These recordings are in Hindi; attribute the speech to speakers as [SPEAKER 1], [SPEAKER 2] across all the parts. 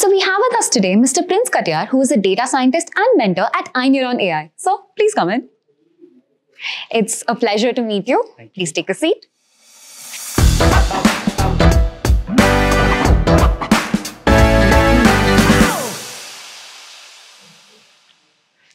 [SPEAKER 1] So we have with us today Mr. Prince Katyar, who is a data scientist and mentor at iNeuron AI. So please come in. It's a pleasure to meet you. Please take a seat.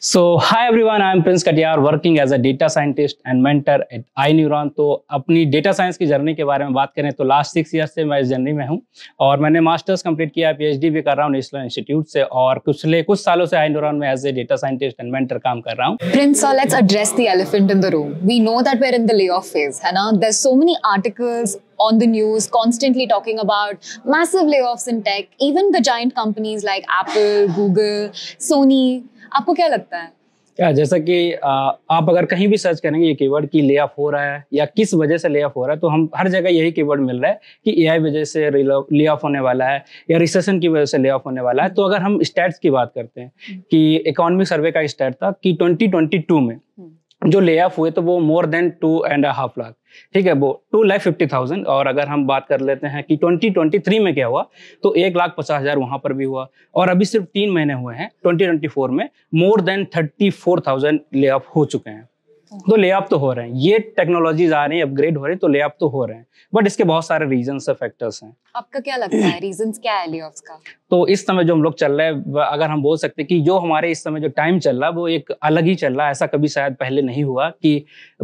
[SPEAKER 2] So hi everyone I am Prince Katiyar working as a data scientist and mentor at iNeuron तो अपनी डेटा साइंस की जर्नी के बारे में बात करें तो लास्ट सिक्स ईयर से मैं इस जर्नी में हूँ और मैंने मास्टर्स कंप्लीट किया पीएचडी भी कर रहा हूँ नेशनल इंस्टीट्यूट से और पिछले कुछ सालों से आई न्यूरॉन में as a data scientist and mentor काम कर रहा हूँ
[SPEAKER 1] Prince so let's address the elephant in the room we know that we are in the layoff phase है ना there so many articles on the news, constantly talking about massive layoffs in tech. Even the giant companies like Apple, Google, Sony, आपको क्या लगता है
[SPEAKER 2] क्या जैसा कि आप अगर कहीं भी सर्च करेंगे ये कीवर्ड की ले ऑफ हो रहा है या किस वजह से ले ऑफ हो रहा है तो हम हर जगह यही कीवर्ड मिल रहा है कि एआई वजह से ले ऑफ होने वाला है या रिसेशन की वजह से ले ऑफ होने वाला है तो अगर हम स्टैट्स की बात करते हैं हम्म। कि इकोनॉमिक सर्वे का स्टैट था कि 2022 में हम्म। जो ले ऑफ हुए तो वो more than two and half lakh ठीक है वो टू लाख फिफ्टी थाउजेंड और अगर हम बात कर लेते हैं कि ट्वेंटी ट्वेंटी थ्री में क्या हुआ तो एक लाख पचास हज़ार वहां पर भी हुआ और अभी सिर्फ तीन महीने हुए हैं ट्वेंटी ट्वेंटी फोर में more than thirty four thousand layoff हो चुके हैं तो ले तो हो रहे हैं ये टेक्नोलॉजीज आ रही हैं अपग्रेड हो रही हैं तो ले तो हो रहे हैं बट इसके बहुत सारे रीजन है फैक्टर्स हैं
[SPEAKER 1] आपका क्या लगता है रीजन क्या है ले का
[SPEAKER 2] तो इस समय जो हम लोग चल रहे हैं अगर हम बोल सकते हैं कि जो हमारे इस समय जो टाइम चल रहा है वो एक अलग ही चल रहा है ऐसा कभी शायद पहले नहीं हुआ कि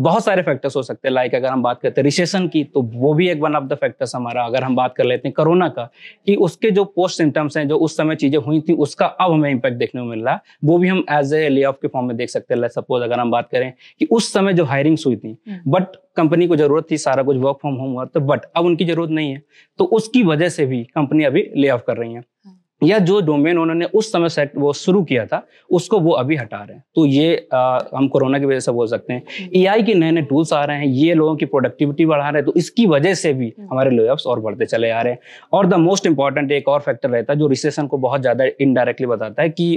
[SPEAKER 2] बहुत सारे फैक्टर्स हो सकते हैं लाइक अगर हम बात करते हैं रिसेशन की तो वो भी एक वन ऑफ द फैक्टर्स हमारा अगर हम बात कर लेते हैं कोरोना का कि उसके जो पोस्ट सिम्टम्स हैं जो उस समय चीज़ें हुई थी उसका अब हमें इम्पैक्ट देखने को मिल रहा है वो भी हम एज ए ले ऑफ के फॉर्म में देख सकते हैं सपोज अगर हम बात करें कि उस समय जो हायरिंग हुई थी बट हम्म। कंपनी को जरूरत थी सारा कुछ वर्क फ्रॉम होम हुआ तो बट अब उनकी जरूरत नहीं है तो उसकी वजह से भी कंपनी अभी ले ऑफ कर रही है हाँ। या जो डोमेन उन्होंने उस समय सेट वो शुरू किया था उसको वो अभी हटा रहे हैं तो ये आ, हम कोरोना की वजह से बोल सकते हैं एआई हम्म। के नए नए टूल्स आ रहे हैं ये लोगों की प्रोडक्टिविटी बढ़ा रहे हैं तो इसकी वजह से भी हम्म। हमारे लोअप्स और बढ़ते चले आ रहे हैं और द मोस्ट इंपॉर्टेंट एक और फैक्टर रहता है जो रिसेशन को बहुत ज़्यादा इनडायरेक्टली बताता है कि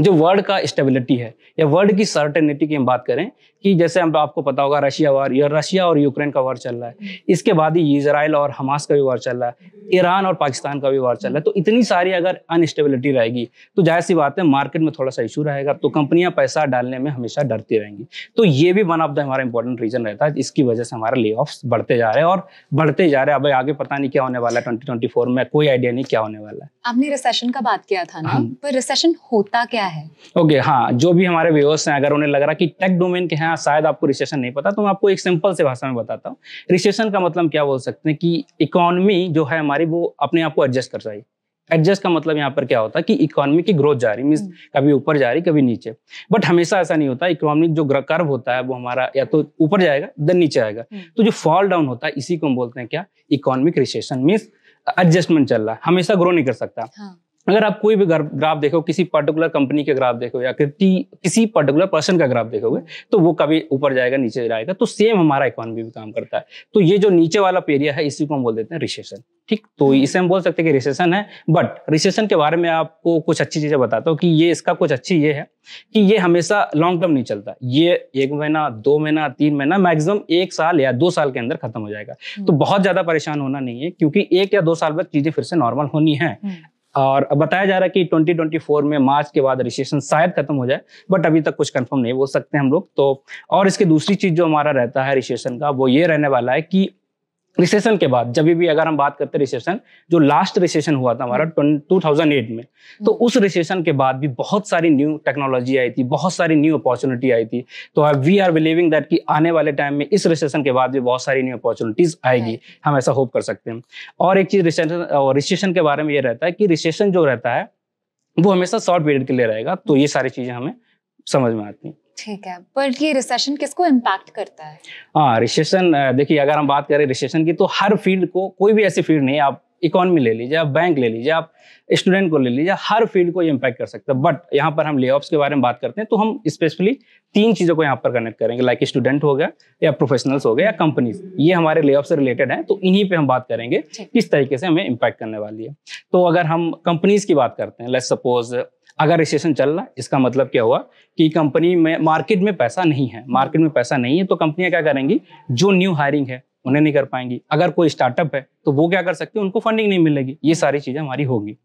[SPEAKER 2] जो वर्ल्ड का स्टेबिलिटी है या वर्ल्ड की सर्टेनिटी की हम बात करें कि जैसे हम आपको पता होगा रशिया वार या रशिया और यूक्रेन का वार चल रहा है इसके बाद ही इसराइल और हमास का भी वार चल रहा है ईरान और पाकिस्तान का भी वार चल रहा है तो इतनी सारी अगर अनस्टेबिलिटी रहेगी तो जाहिर सी बात है मार्केट में थोड़ा सा इशू रहेगा तो कंपनियां पैसा डालने में हमेशा डरती रहेंगी तो ये भी वन ऑफ द हमारा इंपॉर्टेंट रीजन रहता है इसकी वजह से हमारा ले बढ़ते जा रहे हैं और बढ़ते जा रहे हैं अब आगे पता नहीं क्या होने वाला है ट्वेंटी में कोई आइडिया नहीं क्या होने वाला है
[SPEAKER 1] आपने रिसेशन का बात किया था ना हाँ। पर रिसेशन होता क्या क्या है
[SPEAKER 2] ओके okay, हाँ जो भी हमारे व्यवर्स हैं अगर उन्हें लग रहा कि टेक डोमेन के हैं शायद आपको रिसेशन नहीं पता तो मैं आपको एक सिंपल से भाषा में बताता हूँ रिसेशन का मतलब क्या बोल सकते हैं कि इकोनॉमी जो है हमारी वो अपने आप को एडजस्ट कर जाएगी एडजस्ट का मतलब यहाँ पर क्या होता है कि इकोनॉमी की ग्रोथ जा रही मीन हम्म। कभी ऊपर जा रही कभी नीचे बट हमेशा ऐसा नहीं होता इकोनॉमिक जो कर्व होता है वो हमारा या तो ऊपर जाएगा देन नीचे आएगा हम्म। तो जो फॉल डाउन होता है इसी को हम बोलते हैं क्या इकोनॉमिक रिसेशन मीन्स एडजस्टमेंट चल रहा है हमेशा ग्रो नहीं कर सकता हाँ। अगर आप कोई भी ग्राफ देखो किसी पर्टिकुलर कंपनी का ग्राफ देखो या किसी पर्टिकुलर पर्सन का ग्राफ देखोगे तो वो कभी ऊपर जाएगा नीचे जाएगा तो सेम हमारा इकोनॉमी भी काम करता है तो ये जो नीचे वाला पेरिया है इसी को हम बोल देते हैं रिसेशन ठीक तो हम्म। इसे हम बोल सकते हैं कि रिसेशन है बट रिसेशन के बारे में आपको कुछ अच्छी चीजें बताता हूँ कि ये इसका कुछ अच्छी ये है कि ये हमेशा लॉन्ग टर्म नहीं चलता ये एक महीना दो महीना तीन महीना मैक्सिमम एक साल या दो साल के अंदर खत्म हो जाएगा तो हम्म। बहुत ज्यादा परेशान होना नहीं है क्योंकि एक या दो साल बाद चीजें फिर से नॉर्मल होनी है हम्म। और बताया जा रहा है कि 2024 में मार्च के बाद रिसेशन शायद खत्म हो जाए बट अभी तक कुछ कंफर्म नहीं बोल सकते हम लोग तो और इसके दूसरी चीज जो हमारा रहता है रिसेशन का वो ये रहने वाला है कि रिसेशन के बाद जब भी अगर हम बात करते हैं रिसेशन जो लास्ट रिसेशन हुआ था हमारा 2008 में तो हम्म। उस रिसेशन के बाद भी बहुत सारी न्यू टेक्नोलॉजी आई थी बहुत सारी न्यू अपॉर्चुनिटी आई थी तो वी आर बिलीविंग दैट कि आने वाले टाइम में इस रिसेशन के बाद भी बहुत सारी न्यू अपॉर्चुनिटीज आएगी हम ऐसा होप कर सकते हैं और एक चीज रिसेशन रिसेशन के बारे में ये रहता है कि रिसेशन जो रहता है वो हमेशा शॉर्ट पीरियड के लिए रहेगा तो ये सारी चीज़ें हमें समझ में आती हैं
[SPEAKER 1] ठीक है पर ये रिसेशन किसको इम्पैक्ट करता है
[SPEAKER 2] हाँ रिसेशन देखिए अगर हम बात करें रिसेशन की तो हर फील्ड को कोई भी ऐसी फील्ड नहीं आप इकोनॉमी ले लीजिए आप बैंक ले लीजिए आप स्टूडेंट को ले लीजिए हर फील्ड को ये इम्पैक्ट कर सकता है बट यहाँ पर हम ले के बारे में बात करते हैं तो हम स्पेशली तीन चीज़ों को यहाँ पर कनेक्ट करेंगे लाइक स्टूडेंट हो गया या प्रोफेशनल्स हो गया या कंपनीज ये हमारे ले से रिलेटेड हैं तो इन्हीं पे हम बात करेंगे किस तरीके से हमें इम्पैक्ट करने वाली है तो अगर हम कंपनीज की बात करते हैं लेट सपोज अगर रिसेशन चल रहा इसका मतलब क्या हुआ कि कंपनी में मार्केट में पैसा नहीं है मार्केट में पैसा नहीं है तो कंपनियां क्या करेंगी जो न्यू हायरिंग है उन्हें नहीं कर पाएंगी अगर कोई स्टार्टअप है तो वो क्या कर सकती है उनको फंडिंग नहीं मिलेगी ये सारी चीज़ें हमारी होगी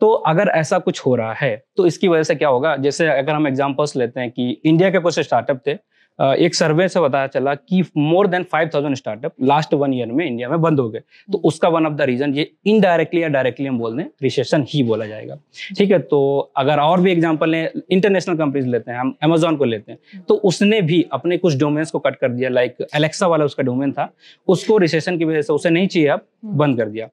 [SPEAKER 2] तो अगर ऐसा कुछ हो रहा है तो इसकी वजह से क्या होगा जैसे अगर हम एग्जाम्पल्स लेते हैं कि इंडिया के कुछ स्टार्टअप थे एक सर्वे से बताया चला कि more than 5000 startup last one year में इंडिया में बंद हो गए तो हम्म। उसका वन ऑफ द रीजन ये इनडायरेक्टली या डायरेक्टली हम बोल दें रिसेशन ही बोला जाएगा ठीक है तो अगर और भी एग्जाम्पल लें इंटरनेशनल कंपनीज लेते हैं हम अमेजोन को लेते हैं हम्म। तो उसने भी अपने कुछ डोमेन्स को कट कर दिया लाइक एलेक्सा वाला उसका डोमेन था उसको रिसेशन की वजह से उसे नहीं चाहिए अब हम्म। बंद कर दिया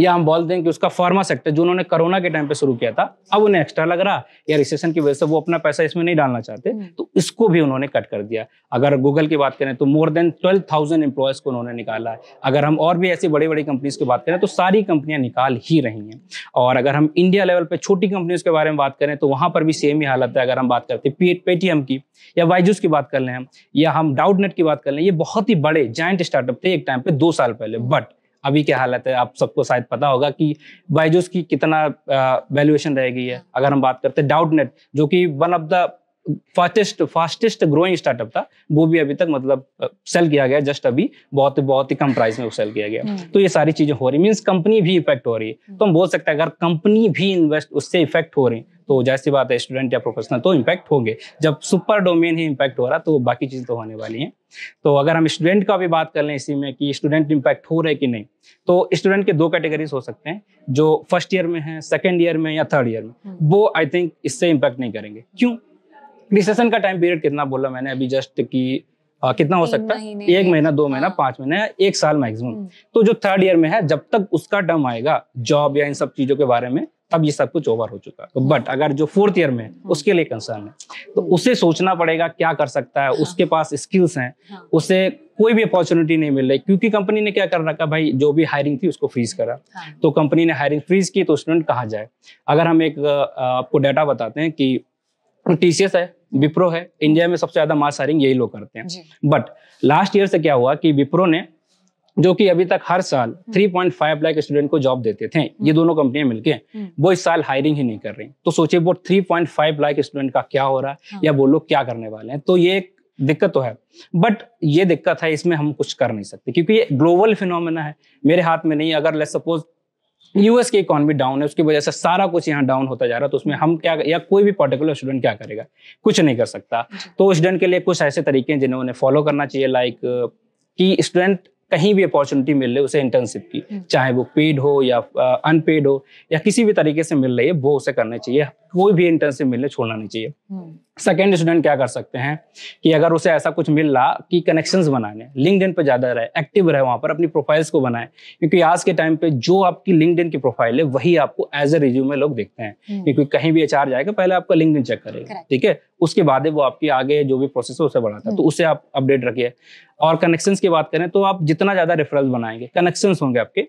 [SPEAKER 2] या हम बोल दें कि उसका फार्मा सेक्टर जो उन्होंने कोरोना के टाइम पे शुरू किया था अब उन्हें एक्स्ट्रा लग रहा या रिसेशन की वजह से वो अपना पैसा इसमें नहीं डालना चाहते हम्म। तो इसको भी उन्होंने कट कर दिया अगर गूगल की बात करें तो more than twelve thousand employees को उन्होंने निकाला है अगर हम और भी ऐसी बड़ी बड़ी कंपनीज की बात करें तो सारी कंपनियां निकाल ही रही हैं और अगर हम इंडिया लेवल पर छोटी कंपनीज के बारे में बात करें तो वहां पर भी सेम ही हालत है अगर हम बात करते हैं पेटीएम की या वाइजूस की बात कर लें हम या हम डाउट की बात कर लें ये बहुत ही बड़े जॉइंट स्टार्टअप थे एक टाइम पे दो साल पहले बट अभी क्या हालत है आप सबको शायद पता होगा कि बायजूस की कितना वैल्यूएशन रह गई है हाँ। अगर हम बात करते हैं डाउट नेट जो कि one of the fastest fastest growing startup था वो भी अभी तक मतलब सेल किया गया जस्ट अभी बहुत बहुत ही कम प्राइस में सेल किया गया हम्म। तो ये सारी चीजें हो रही मीन्स कंपनी भी इफेक्ट हो रही है हम्म। तो हम बोल सकते हैं अगर कंपनी भी इन्वेस्ट उससे इफेक्ट हो रही तो जैसी बात है स्टूडेंट या प्रोफेशनल तो इम्पैक्ट होंगे जब सुपर डोमेन ही इम्पैक्ट हो रहा तो बाकी चीज़ तो होने वाली है तो अगर हम स्टूडेंट का भी बात कर लें इसी में कि स्टूडेंट इम्पैक्ट हो रहे कि नहीं तो स्टूडेंट के दो कैटेगरीज हो सकते हैं जो फर्स्ट ईयर में है सेकेंड ईयर में या थर्ड ईयर में हम्म। वो आई थिंक इससे इम्पैक्ट नहीं करेंगे क्यों रिसेशन का टाइम पीरियड कितना बोला मैंने अभी जस्ट की आ, कितना हो सकता है एक महीना दो हाँ। महीना पांच महीना एक साल मैक्सिमम तो जो थर्ड ईयर में है जब तक उसका टर्म आएगा जॉब या इन सब चीजों के बारे में तब ये सब कुछ ओवर हो चुका है तो हाँ। बट अगर जो फोर्थ ईयर में हाँ। उसके लिए कंसर्न है तो उसे सोचना पड़ेगा क्या कर सकता है उसके पास स्किल्स हैं उसे कोई भी अपॉर्चुनिटी नहीं मिल रही क्योंकि कंपनी ने क्या कर रखा भाई जो भी हायरिंग थी उसको फ्रीज करा तो कंपनी ने हायरिंग फ्रीज की तो स्टूडेंट कहाँ जाए अगर हम एक आपको डाटा बताते हैं कि टीसीएस है हम्म। विप्रो है इंडिया में सबसे ज्यादा मास हायरिंग यही लोग करते हैं बट लास्ट ईयर से क्या हुआ कि विप्रो ने जो कि अभी तक हर साल 3.5 लाख स्टूडेंट को जॉब देते थे ये हम्म। दोनों कंपनियां मिलके हम्म। वो इस साल हायरिंग ही नहीं कर रही तो सोचिए वो 3.5 लाख स्टूडेंट का क्या हो रहा है हाँ। या वो लोग क्या करने वाले हैं तो ये एक दिक्कत तो है बट ये दिक्कत है इसमें हम कुछ कर नहीं सकते क्योंकि ये ग्लोबल फिनोमेना है मेरे हाथ में नहीं अगर लेट सपोज यूएस की इकॉनमी डाउन है उसकी वजह से सारा कुछ यहाँ डाउन होता जा रहा है तो उसमें हम क्या या कोई भी पर्टिकुलर स्टूडेंट क्या करेगा कुछ नहीं कर सकता तो स्टूडेंट के लिए कुछ ऐसे तरीके हैं जिन्होंने फॉलो करना चाहिए लाइक कि स्टूडेंट कहीं भी अपॉर्चुनिटी मिल रही है उसे इंटर्नशिप की हम्म। चाहे वो पेड हो या अनपेड हो या किसी भी तरीके से मिल रही है वो उसे करना चाहिए कोई भी इंटर्नशिप मिलने छोड़ना नहीं चाहिए सेकेंड हम्म। स्टूडेंट क्या कर सकते हैं कि अगर उसे ऐसा कुछ मिल रहा कि कनेक्शन बनाने लिंकड पर ज़्यादा रहे एक्टिव रहे वहां पर अपनी प्रोफाइल्स को बनाए क्योंकि आज के टाइम पे जो आपकी लिंकड की प्रोफाइल है वही आपको एज ए रिज्यूम में लोग देखते हैं हम्म। क्योंकि कहीं भी एच जाएगा पहले आपका लिंकड चेक करेगा ठीक है उसके बाद वो आपकी आगे जो भी प्रोसेस है उसे बढ़ाता है तो उसे आप अपडेट रखिए और कनेक्शन की बात करें तो आप जितना ज़्यादा रेफरल बनाएंगे कनेक्शन होंगे आपके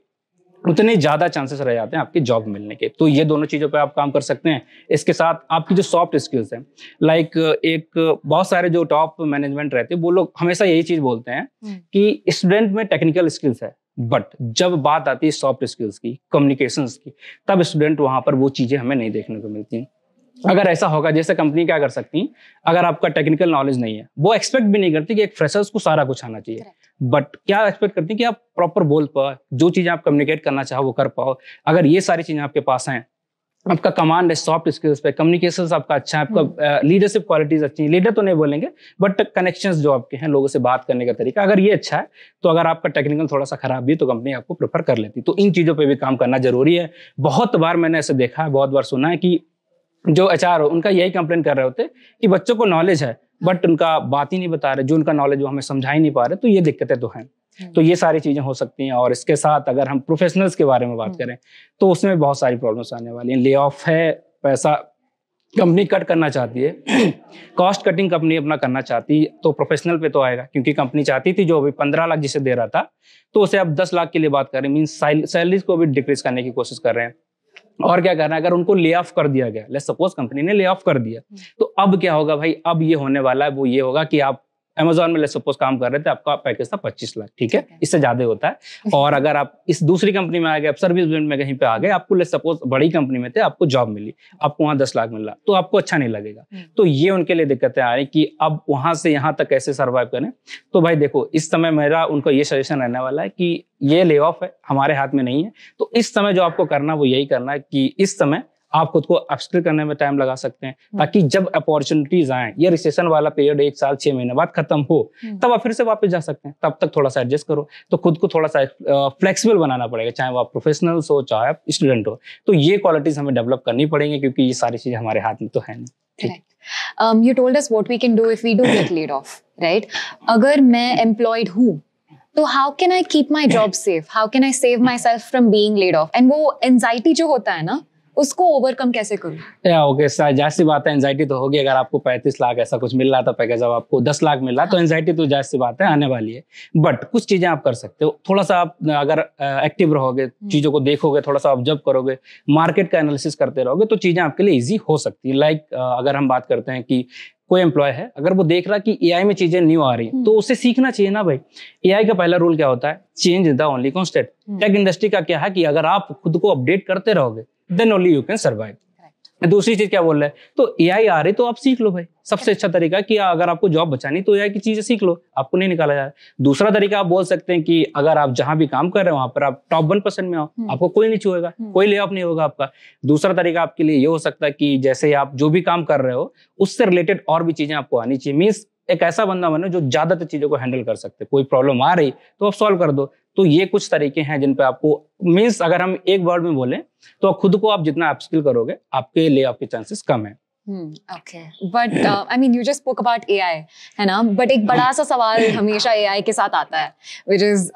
[SPEAKER 2] उतने ज़्यादा चांसेस रह जाते हैं आपके जॉब मिलने के तो ये दोनों चीज़ों पे आप काम कर सकते हैं इसके साथ आपकी जो सॉफ्ट स्किल्स हैं लाइक एक बहुत सारे जो टॉप मैनेजमेंट रहते हैं वो लोग हमेशा यही चीज़ बोलते हैं हम्म। कि स्टूडेंट में टेक्निकल स्किल्स है बट जब बात आती है सॉफ्ट स्किल्स की कम्युनिकेशंस की तब स्टूडेंट वहाँ पर वो चीज़ें हमें नहीं देखने को मिलती अगर ऐसा होगा जैसे कंपनी क्या कर सकती अगर आपका टेक्निकल नॉलेज नहीं है वो एक्सपेक्ट भी नहीं करती कि एक फ्रेशर्स को सारा कुछ आना चाहिए बट क्या एक्सपेक्ट करती है कि आप प्रॉपर बोल पाओ जो चीज़ें आप कम्युनिकेट करना चाहो वो कर पाओ अगर ये सारी चीज़ें आपके पास हैं आपका कमांड है सॉफ्ट स्किल्स पे कम्युनिकेशन आपका अच्छा है आपका लीडरशिप हम्म। क्वालिटीज अच्छी है लीडर तो नहीं बोलेंगे बट कनेक्शन जो आपके हैं लोगों से बात करने का तरीका अगर ये अच्छा है तो अगर आपका टेक्निकल थोड़ा सा खराब भी तो कंपनी आपको प्रेफर कर लेती तो इन चीज़ों पर भी काम करना जरूरी है बहुत बार मैंने ऐसे देखा है बहुत बार सुना है कि जो एच हो उनका यही कंप्लेन कर रहे होते कि बच्चों को नॉलेज है बट हाँ। उनका बात ही नहीं बता रहे जो उनका नॉलेज वो हमें समझा ही नहीं पा रहे तो ये दिक्कतें तो हैं हाँ। तो ये सारी चीज़ें हो सकती हैं और इसके साथ अगर हम प्रोफेशनल्स के बारे में बात हाँ। करें तो उसमें बहुत सारी प्रॉब्लम्स आने वाली हैं ले ऑफ है पैसा कंपनी कट करना चाहती है कॉस्ट कटिंग कंपनी अपना करना चाहती तो प्रोफेशनल पे तो आएगा क्योंकि कंपनी चाहती थी जो अभी पंद्रह लाख जिसे दे रहा था तो उसे अब दस लाख के लिए बात करें मीन सैलरीज को भी डिक्रीज करने की कोशिश कर रहे हैं और क्या करना है अगर उनको ले ऑफ कर दिया गया सपोज कंपनी ने ले ऑफ कर दिया हम्म। तो अब क्या होगा भाई अब ये होने वाला है वो ये होगा कि आप अमेजोन में ले सपोज काम कर रहे थे आपका पैकेज था पच्चीस लाख ठीक है इससे ज्यादा होता है अच्छा। और अगर आप इस दूसरी कंपनी में आ गए सर्विस में कहीं पे आ गए आपको ले सपोज बड़ी कंपनी में थे आपको जॉब मिली आपको वहां दस लाख मिला तो आपको अच्छा नहीं लगेगा हम्म। तो ये उनके लिए दिक्कतें आ रही कि अब वहां से यहाँ तक कैसे सर्वाइव करें तो भाई देखो इस समय मेरा उनको ये सजेशन रहने वाला है कि ये ले ऑफ है हमारे हाथ में नहीं है तो इस समय जो आपको करना वो यही करना है कि इस समय आप खुद को अपस्किल करने में टाइम लगा सकते हैं हम्म। ताकि जब अपॉर्चुनिटीज आए ये रिसेशन वाला पीरियड एक साल छह महीने बाद खत्म हो हम्म। तब आप फिर से वापस जा सकते हैं तब तक थोड़ा सा एडजस्ट करो तो खुद को थोड़ा सा फ्लेक्सिबल बनाना पड़ेगा चाहे वो आप प्रोफेशनल हो चाहे आप स्टूडेंट हो तो ये क्वालिटीज हमें डेवलप करनी पड़ेंगी क्योंकि ये सारी चीजें हमारे हाथ में तो है नहीं
[SPEAKER 1] Correct. Um, you told us what we can do if we do get laid off, right? अगर मैं employed हूँ तो how can I keep my job safe how can I save myself from being laid off and वो एनजाइटी जो होता है ना उसको ओवरकम कैसे करूँ
[SPEAKER 2] या ओके सर बात है एनजाइटी तो होगी अगर आपको पैंतीस लाख ऐसा कुछ मिल रहा था पैकेज अब आपको दस लाख मिल रहा तो एनजाइटी हाँ। तो जाहिर बात है आने वाली है बट कुछ चीज़ें आप कर सकते हो थोड़ा सा आप अगर एक्टिव रहोगे हम्म। चीज़ों को देखोगे थोड़ा सा ऑब्जर्व करोगे मार्केट का एनालिसिस करते रहोगे तो चीज़ें आपके लिए ईजी हो सकती है लाइक अगर हम बात करते हैं कि कोई एम्प्लॉय है अगर वो देख रहा कि एआई में चीजें न्यू आ रही तो हम्म। उसे सीखना चाहिए ना भाई एआई का पहला रूल क्या होता है change the only constant tech industry का क्या है कि अगर आप खुद को अपडेट करते रहोगे then only you can survive दूसरी चीज क्या बोल रहे है तो ए आई आ रही तो आप सीख लो भाई सबसे अच्छा तरीका कि अगर आपको जॉब बचानी तो ए आई की चीजें सीख लो आपको नहीं निकाला जा रहा दूसरा तरीका आप बोल सकते हैं कि अगर आप जहां भी काम कर रहे हो वहां पर आप टॉप वन परसेंट में आओ हम्म। आपको कोई नहीं छुएगा हम्म। कोई ले ऑफ नहीं होगा आपका दूसरा तरीका आपके लिए ये हो सकता है कि जैसे आप जो भी काम कर रहे हो उससे रिलेटेड और भी चीजें आपको आनी चाहिए मीन्स एक ऐसा बंदा बनो जो ज्यादातर चीजों को हैंडल कर सकते कोई प्रॉब्लम आ रही तो आप सॉल्व कर दो तो ये कुछ तरीके हैं जिन पे आपको मीन्स अगर हम एक वर्ड में बोलें तो खुद को आप जितना अपस्किल करोगे आपके ले आपके चांसेस कम है
[SPEAKER 1] okay but I mean you just spoke about AI है ना बट एक बड़ा सा सवाल हमेशा एआई के साथ आता है which is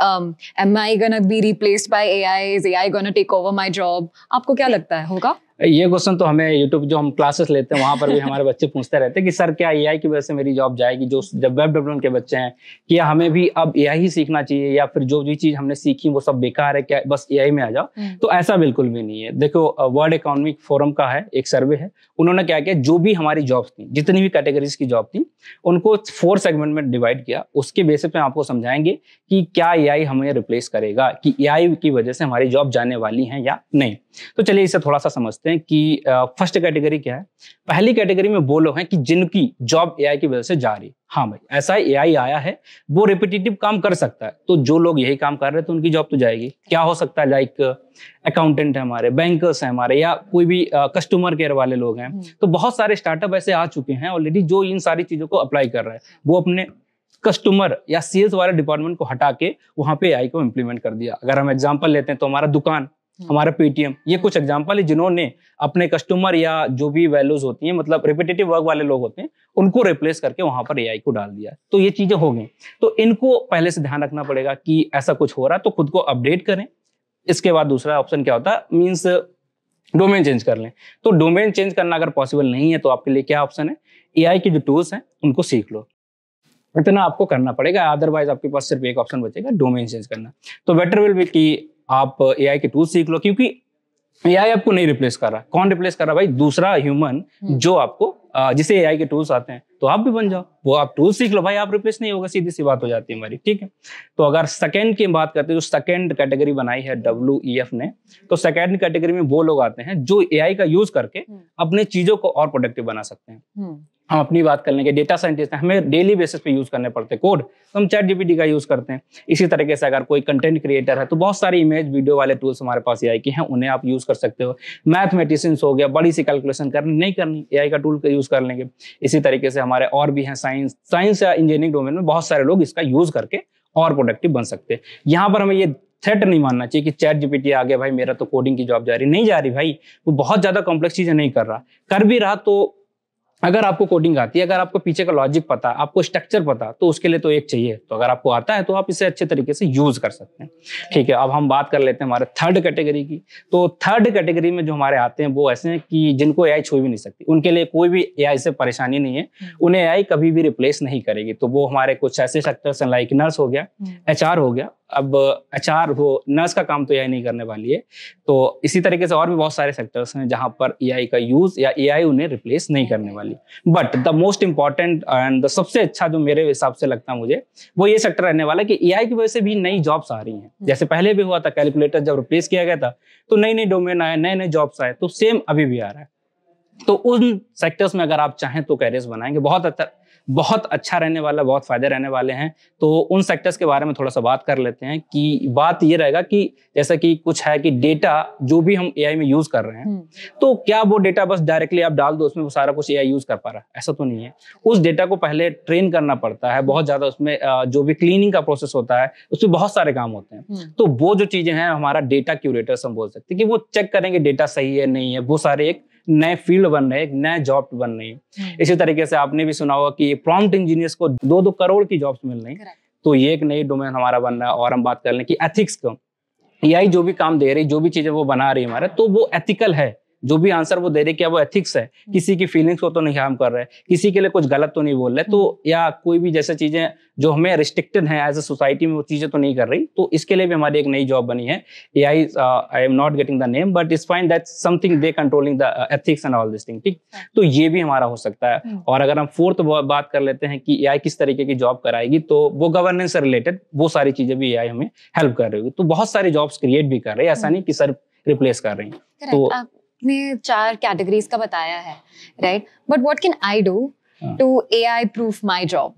[SPEAKER 1] am I gonna be replaced by AI is AI gonna take over my job आपको क्या लगता है होगा
[SPEAKER 2] ये क्वेश्चन तो हमें यूट्यूब जो हम क्लासेस लेते हैं वहाँ पर भी हमारे बच्चे पूछते रहते हैं कि सर क्या ए की वजह से मेरी जॉब जाएगी जो जब वेब डेवलपमेंट के बच्चे हैं कि हमें भी अब ए ही सीखना चाहिए या फिर जो भी चीज़ हमने सीखी वो सब बेकार है क्या बस ए में आ जाओ हम्म। तो ऐसा बिल्कुल भी नहीं है देखो वर्ल्ड इकोनॉमिक फोरम का है एक सर्वे है उन्होंने क्या किया जो भी हमारी जॉब थी जितनी भी कैटेगरीज की जॉब थी उनको फोर सेगमेंट में डिवाइड किया उसके बेसिस पे आपको समझाएंगे कि क्या ए हमें रिप्लेस करेगा कि ए की वजह से हमारी जॉब जाने वाली है या नहीं तो चलिए इसे थोड़ा सा समझते हैं कि फर्स्ट कैटेगरी क्या है पहली कैटेगरी में वो लोग हैं कि जिनकी जॉब एआई की वजह से जा रही है हाँ भाई ऐसा आई आया है वो रिपीटेटिव काम कर सकता है तो जो लोग यही काम कर रहे हैं तो उनकी जॉब तो जाएगी क्या हो सकता है लाइक अकाउंटेंट है हमारे बैंकर्स हैं हमारे या कोई भी कस्टमर केयर वाले लोग हैं हम्म। तो बहुत सारे स्टार्टअप ऐसे आ चुके हैं ऑलरेडी जो इन सारी चीज़ों को अप्लाई कर रहे हैं वो अपने कस्टमर या सेल्स वाले डिपार्टमेंट को हटा के पर पे एआई को इम्प्लीमेंट कर दिया अगर हम एग्जाम्पल लेते हैं तो हमारा दुकान हम्म। हमारा पेटीएम ये कुछ एग्जाम्पल है जिन्होंने अपने कस्टमर या जो भी वैल्यूज होती हैं मतलब रिपीटेटिव वर्क वाले लोग होते हैं उनको रिप्लेस करके वहां पर ए को डाल दिया तो ये चीजें हो गई तो इनको पहले से ध्यान रखना पड़ेगा कि ऐसा कुछ हो रहा है तो खुद को अपडेट करें इसके बाद दूसरा ऑप्शन क्या होता है मीन्स डोमेन चेंज कर लें तो डोमेन चेंज करना अगर पॉसिबल नहीं है तो आपके लिए क्या ऑप्शन है ए के जो टूल्स हैं उनको सीख लो इतना आपको करना पड़ेगा अदरवाइज आपके पास सिर्फ एक ऑप्शन बचेगा डोमेन चेंज करना तो बेटर विल बी की आप ए के टूल सीख लो क्योंकि ए आपको नहीं रिप्लेस कर रहा कौन रिप्लेस कर रहा भाई दूसरा ह्यूमन जो आपको जिसे ए के टूल्स आते हैं तो आप भी बन जाओ वो आप टूल सीख लो भाई आप रिप्लेस नहीं होगा सीधी सी बात हो जाती है हमारी ठीक है तो अगर सेकेंड की बात करते हैं जो सेकेंड कैटेगरी बनाई है डब्ल्यू e ने तो सेकेंड कैटेगरी में वो लोग आते हैं जो ए का यूज करके हम्म। अपने चीजों को और प्रोडक्टिव बना सकते हैं हम्म। हम अपनी बात कर लेंगे डेटा साइंटिस्ट हमें डेली बेसिस पे यूज करने पड़ते हैं कोड तो हम चैट जीपीटी का यूज करते हैं इसी तरीके से अगर कोई कंटेंट क्रिएटर है तो बहुत सारी इमेज वीडियो वाले टूल्स हमारे पास ए के हैं उन्हें आप यूज कर सकते हो मैथमेटिशियंस हो गया बड़ी सी कैलकुलेशन करनी नहीं करनी ए का टूल का यूज़ कर लेंगे इसी तरीके से हमारे और भी हैं साइंस साइंस या इंजीनियरिंग डोमेन में बहुत सारे लोग इसका यूज़ करके और प्रोडक्टिव बन सकते हैं यहाँ पर हमें ये थ्रेट नहीं मानना चाहिए कि चैट जीपीटी आ गया भाई मेरा तो कोडिंग की जॉब जा रही नहीं जा रही भाई वो बहुत ज़्यादा कॉम्प्लेक्स चीज़ें नहीं कर रहा कर भी रहा तो अगर आपको कोडिंग आती है अगर आपको पीछे का लॉजिक पता आपको स्ट्रक्चर पता तो उसके लिए तो एक चाहिए तो अगर आपको आता है तो आप इसे अच्छे तरीके से यूज कर सकते हैं ठीक है अब हम बात कर लेते हैं हमारे थर्ड कैटेगरी की तो थर्ड कैटेगरी में जो हमारे आते हैं वो ऐसे हैं कि जिनको ए छू भी नहीं सकती उनके लिए कोई भी ए से परेशानी नहीं है हम्म। उन्हें ए कभी भी रिप्लेस नहीं करेगी तो वो हमारे कुछ ऐसे सेक्टर्स हैं लाइक नर्स हो गया एच हम्म। हो गया अब अचार हो नर्स का काम तो ए नहीं करने वाली है तो इसी तरीके से और भी बहुत सारे सेक्टर्स हैं जहाँ पर ए का यूज या ए उन्हें रिप्लेस नहीं करने वाली but the most important and the सबसे अच्छा जो मेरे हिसाब से लगता है मुझे वो ये सेक्टर रहने वाला कि ए की वजह से भी नई जॉब्स आ रही हैं जैसे पहले भी हुआ था कैलकुलेटर जब रिप्लेस किया गया था तो नई नई डोमेन आए नए नए जॉब्स आए तो सेम अभी भी आ रहा है तो उन सेक्टर्स में अगर आप चाहें तो कैरियर्स बनाएंगे बहुत अच्छा बहुत अच्छा रहने वाला बहुत फायदे रहने वाले हैं तो उन सेक्टर्स के बारे में थोड़ा सा बात कर लेते हैं कि बात ये रहेगा कि जैसा कि कुछ है कि डेटा जो भी हम ए में यूज कर रहे हैं हम्म। तो क्या वो डेटा बस डायरेक्टली आप डाल दो उसमें वो सारा कुछ ए यूज कर पा रहा है ऐसा तो नहीं है उस डेटा को पहले ट्रेन करना पड़ता है बहुत ज्यादा उसमें जो भी क्लीनिंग का प्रोसेस होता है उसमें बहुत सारे काम होते हैं हम्म। तो वो जो चीजें हैं हमारा डेटा क्यूरेटर्स हम बोल सकते हैं कि वो चेक करेंगे डेटा सही है नहीं है वो सारे एक नए फील्ड बन रहे हैं नए जॉब बन रही है हम्म। इसी तरीके से आपने भी सुना होगा कि प्रॉम्प्ट इंजीनियर्स को दो दो करोड़ की जॉब्स मिल रही है तो ये एक नई डोमेन हमारा बन रहा है और हम बात कर लें कि एथिक्स का एआई जो भी काम दे रही है जो भी चीजें वो बना रही है हमारा तो वो एथिकल है जो भी आंसर वो दे रहे क्या वो एथिक्स है हम्म। किसी की फीलिंग्स को तो नहीं हार्म कर रहे किसी के लिए कुछ गलत तो नहीं बोल रहे तो हम्म। या कोई भी जैसे चीजें जो हमें रिस्ट्रिक्टेड है एज अ सोसाइटी में वो चीजें तो नहीं कर रही तो इसके लिए भी हमारी एक नई जॉब बनी है A I I am not getting the name but it's fine that something they controlling the ethics and all this thing ठीक हाँ। तो ये भी हमारा हो सकता है हम्म। और अगर हम फोर्थ बात कर लेते हैं कि ए किस तरीके की जॉब कराएगी तो वो गवर्नेंस से रिलेटेड वो सारी चीजें भी ए हमें हेल्प कर रही होगी तो बहुत सारी जॉब्स क्रिएट भी कर रही है ऐसा नहीं कि सर रिप्लेस कर रही है तो
[SPEAKER 1] आपने चार कैटेगरीज का बताया है right but what can I do to AI proof my job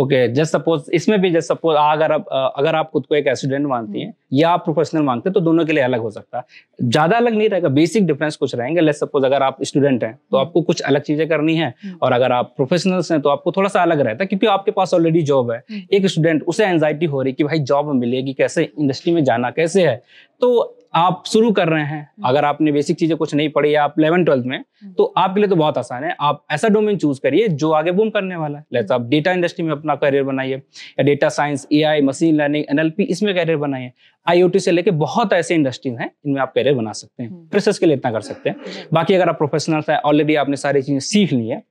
[SPEAKER 2] okay just suppose इसमें भी जस्ट सपोज अगर आप अगर आप खुद को एक स्टूडेंट मानती हैं हम्म। या आप प्रोफेशनल मानते हैं तो दोनों के लिए अलग हो सकता है ज्यादा अलग नहीं रहेगा बेसिक डिफरेंस कुछ रहेंगे लेट सपोज अगर आप स्टूडेंट हैं तो हम्म। आपको कुछ अलग चीजें करनी है हम्म। और अगर आप प्रोफेशनल्स हैं तो आपको थोड़ा सा अलग रहता है क्योंकि आपके पास ऑलरेडी जॉब है एक स्टूडेंट उसे एंगजाइटी हो रही कि भाई जॉब मिलेगी कैसे इंडस्ट्री में जाना कैसे है तो आप शुरू कर रहे हैं हम्म। अगर आपने बेसिक चीजें कुछ नहीं पढ़ी आप इलेवन ट्वेल्थ में हम्म। तो आपके लिए तो बहुत आसान है आप ऐसा डोमेन चूज करिए जो आगे बूम करने वाला है हम्म। आप डेटा इंडस्ट्री में अपना करियर बनाइए या data science a machine learning NLP इसमें करियर बनाइए आईओटी से लेके बहुत ऐसे इंडस्ट्रीज हैं इनमें आप करियर बना सकते हैं प्रोसेस के लिए इतना कर सकते हैं बाकी अगर आप प्रोफेशनल्स हैं ऑलरेडी आपने सारी चीजें सीख ली है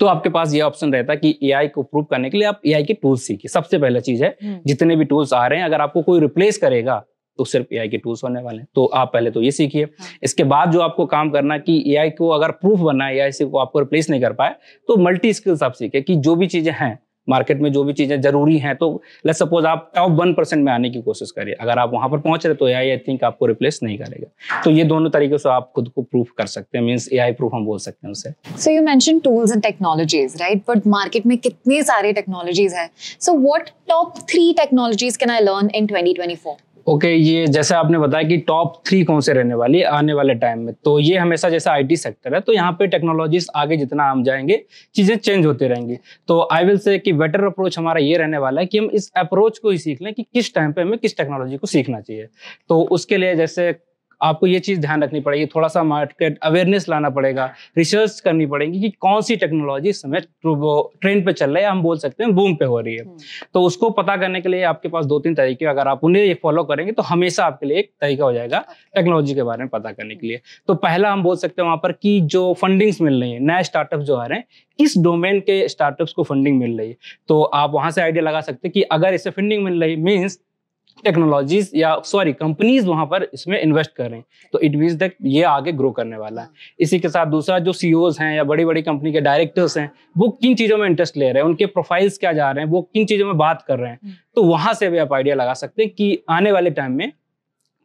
[SPEAKER 2] तो आपके पास ये ऑप्शन रहता है कि आई को प्रूव करने के लिए आप आई के टूल्स सीखिए सबसे पहला चीज है जितने भी टूल्स आ रहे हैं अगर आपको कोई रिप्लेस करेगा तो सिर्फ एआई के टूल्स होने वाले हैं तो आप पहले तो ये सीखिए हाँ। इसके बाद जो आपको काम करना कि एआई को अगर प्रूफ बनना है या इसी को आपको रिप्लेस नहीं कर पाए तो मल्टी स्किल्स आप सीखे कि जो भी चीज़ें हैं मार्केट में जो भी चीज़ें जरूरी हैं तो लेट सपोज आप टॉप वन परसेंट में आने की कोशिश करिए अगर आप वहां पर पहुंच रहे तो ए आई थिंक आपको रिप्लेस नहीं करेगा तो ये दोनों तरीके से आप खुद को प्रूफ कर सकते हैं मीन्स ए आई प्रूफ हम बोल सकते हैं उसे
[SPEAKER 1] so you mention tools and technologies right but market में कितने सारे टेक्नोलॉजीज हैं so what top three technologies can I learn in 2024
[SPEAKER 2] okay ये जैसे आपने बताया कि टॉप थ्री कौन से रहने वाली है आने वाले टाइम में तो ये हमेशा जैसा आईटी सेक्टर है तो यहाँ पे टेक्नोलॉजीज आगे जितना हम जाएंगे चीज़ें चेंज होते रहेंगी तो आई विल से कि बेटर अप्रोच हमारा ये रहने वाला है कि हम इस अप्रोच को ही सीख लें कि किस टाइम पे हमें किस टेक्नोलॉजी को सीखना चाहिए तो उसके लिए जैसे आपको ये चीज़ ध्यान रखनी पड़ेगी थोड़ा सा मार्केट अवेयरनेस लाना पड़ेगा रिसर्च करनी पड़ेगी कि कौन सी टेक्नोलॉजी इस समय ट्रेंड पे चल रहा है हम बोल सकते हैं बूम पे हो रही है हम्म। तो उसको पता करने के लिए आपके पास दो तीन तरीके अगर आप उन्हें फॉलो करेंगे तो हमेशा आपके लिए एक तरीका हो जाएगा टेक्नोलॉजी के बारे में पता करने के लिए तो पहला हम बोल सकते हैं वहाँ पर कि जो फंडिंग्स मिल रही है नए स्टार्टअप जो आ रहे हैं किस डोमेन के स्टार्टअप्स को फंडिंग मिल रही है तो आप वहां से आइडिया लगा सकते हैं कि अगर इसे फंडिंग मिल रही है मीन्स टेक्नोलॉजीज या सॉरी कंपनीज वहां पर इसमें इन्वेस्ट कर रहे हैं तो इट मीन दैट ये आगे ग्रो करने वाला है हाँ। इसी के साथ दूसरा जो सी e हैं या बड़ी बड़ी कंपनी के डायरेक्टर्स हैं वो किन चीज़ों में इंटरेस्ट ले रहे हैं उनके प्रोफाइल्स क्या जा रहे हैं वो किन चीज़ों में बात कर रहे हैं हम्म। तो वहां से भी आप आइडिया लगा सकते हैं कि आने वाले टाइम में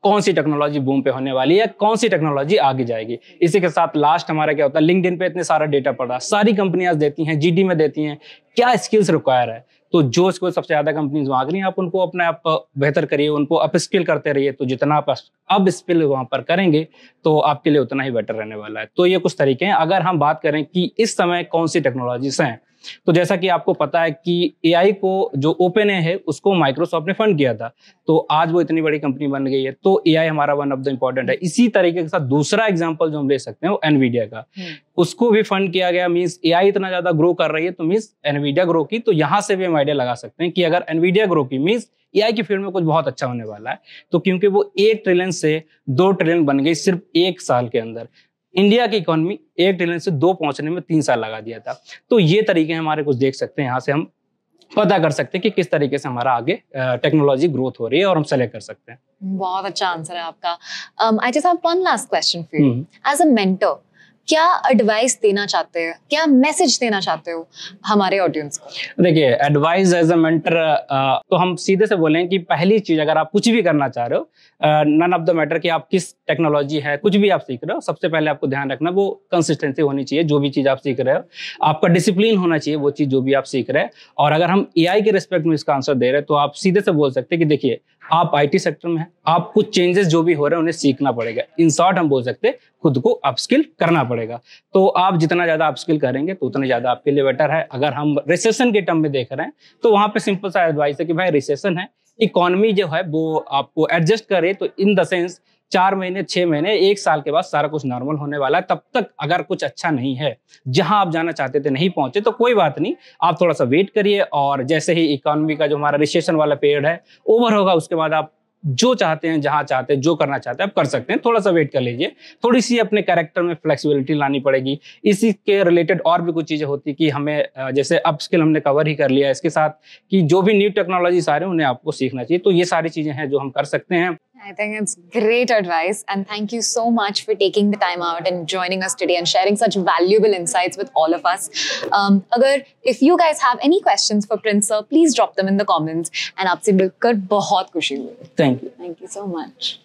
[SPEAKER 2] कौन सी टेक्नोलॉजी बूम पे होने वाली है कौन सी टेक्नोलॉजी आगे जाएगी इसी के साथ लास्ट हमारा क्या होता है लिंकड पे इतने सारा डेटा पड़ रहा है सारी कंपनियां देती हैं जीडी में देती हैं क्या स्किल्स रिक्वायर है तो जो इसको सबसे ज़्यादा कंपनीज मांग रही हैं आप उनको अपने आप बेहतर करिए उनको अप स्किल करते रहिए तो जितना आप अब स्किल वहां पर करेंगे तो आपके लिए उतना ही बेटर रहने वाला है तो ये कुछ तरीके हैं अगर हम बात करें कि इस समय कौन सी टेक्नोलॉजीज हैं तो जैसा कि आपको पता है कि एआई को जो ओपन है उसको माइक्रोसॉफ्ट ने फंड किया था तो आज वो इतनी बड़ी कंपनी बन गई है तो एआई हमारा वन ऑफ द इम्पोर्टेंट है इसी तरीके के साथ दूसरा एग्जाम्पल जो हम ले सकते हैं वो एनवीडिया का हम्म। उसको भी फंड किया गया मीन्स एआई इतना ज्यादा ग्रो कर रही है तो मीन्स एनवीडिया ग्रो की तो यहाँ से भी हम आइडिया लगा सकते हैं कि अगर एनवीडिया ग्रो की मीन्स एआई की फील्ड में कुछ बहुत अच्छा होने वाला है तो क्योंकि वो एक ट्रिलियन से दो ट्रिलियन बन गई सिर्फ एक साल के अंदर इंडिया की इकोनॉमी एक ट्रिलियन से दो पहुंचने में तीन साल लगा दिया था तो ये तरीके हमारे कुछ देख सकते हैं यहाँ से हम पता कर सकते हैं कि किस तरीके से हमारा आगे टेक्नोलॉजी ग्रोथ हो रही है और हम सेलेक्ट कर सकते
[SPEAKER 1] हैं बहुत अच्छा आंसर है आपका I just have one last question for you as a mentor क्या एडवाइस देना चाहते हैं क्या मैसेज देना चाहते हो हमारे ऑडियंस
[SPEAKER 2] को देखिए एडवाइस एज अ मेंटर तो हम सीधे से बोलें कि पहली चीज अगर आप कुछ भी करना चाह रहे हो नन ऑफ द मैटर कि आप किस टेक्नोलॉजी है कुछ भी आप सीख रहे हो सबसे पहले आपको ध्यान रखना वो कंसिस्टेंसी होनी चाहिए जो भी चीज आप सीख रहे हो आपका डिसिप्लिन होना चाहिए वो चीज जो भी आप सीख रहे हैं और अगर हम ए के रिस्पेक्ट में इसका आंसर दे रहे हैं तो आप सीधे से बोल सकते हैं कि देखिए आप आईटी सेक्टर में हैं आपको चेंजेस जो भी हो रहे हैं उन्हें सीखना पड़ेगा इन शॉर्ट हम बोल सकते हैं खुद को अपस्किल करना पड़ेगा तो आप जितना ज़्यादा अपस्किल करेंगे तो उतना ज़्यादा आपके लिए बेटर है अगर हम रिसेशन के टर्म में देख रहे हैं तो वहां पर सिंपल सा एडवाइस है कि भाई रिसेशन है इकोनॉमी जो है वो आपको एडजस्ट करे तो इन द सेंस चार महीने छह महीने एक साल के बाद सारा कुछ नॉर्मल होने वाला है तब तक अगर कुछ अच्छा नहीं है जहां आप जाना चाहते थे नहीं पहुंचे तो कोई बात नहीं आप थोड़ा सा वेट करिए और जैसे ही इकोनॉमी का जो हमारा रिसेशन वाला पीरियड है ओवर होगा उसके बाद आप जो चाहते हैं जहां चाहते हैं जो करना चाहते हैं आप कर सकते हैं थोड़ा सा वेट कर लीजिए थोड़ी सी अपने कैरेक्टर में फ्लेक्सिबिलिटी लानी पड़ेगी इसी के रिलेटेड और भी कुछ चीज़ें होती कि हमें जैसे अब स्किल हमने कवर ही कर लिया इसके साथ कि जो भी न्यू टेक्नोलॉजी आ रही हैं उन्हें आपको सीखना चाहिए तो ये सारी चीज़ें हैं जो हम कर सकते हैं
[SPEAKER 1] I think it's great advice. And thank you so much for taking the time out and joining us today and sharing such valuable insights with all of us. Um, agar, if you guys have any questions for Prince Sir, please drop them in the comments. And aapse will bahut khushi hui. Thank you. Thank you so much.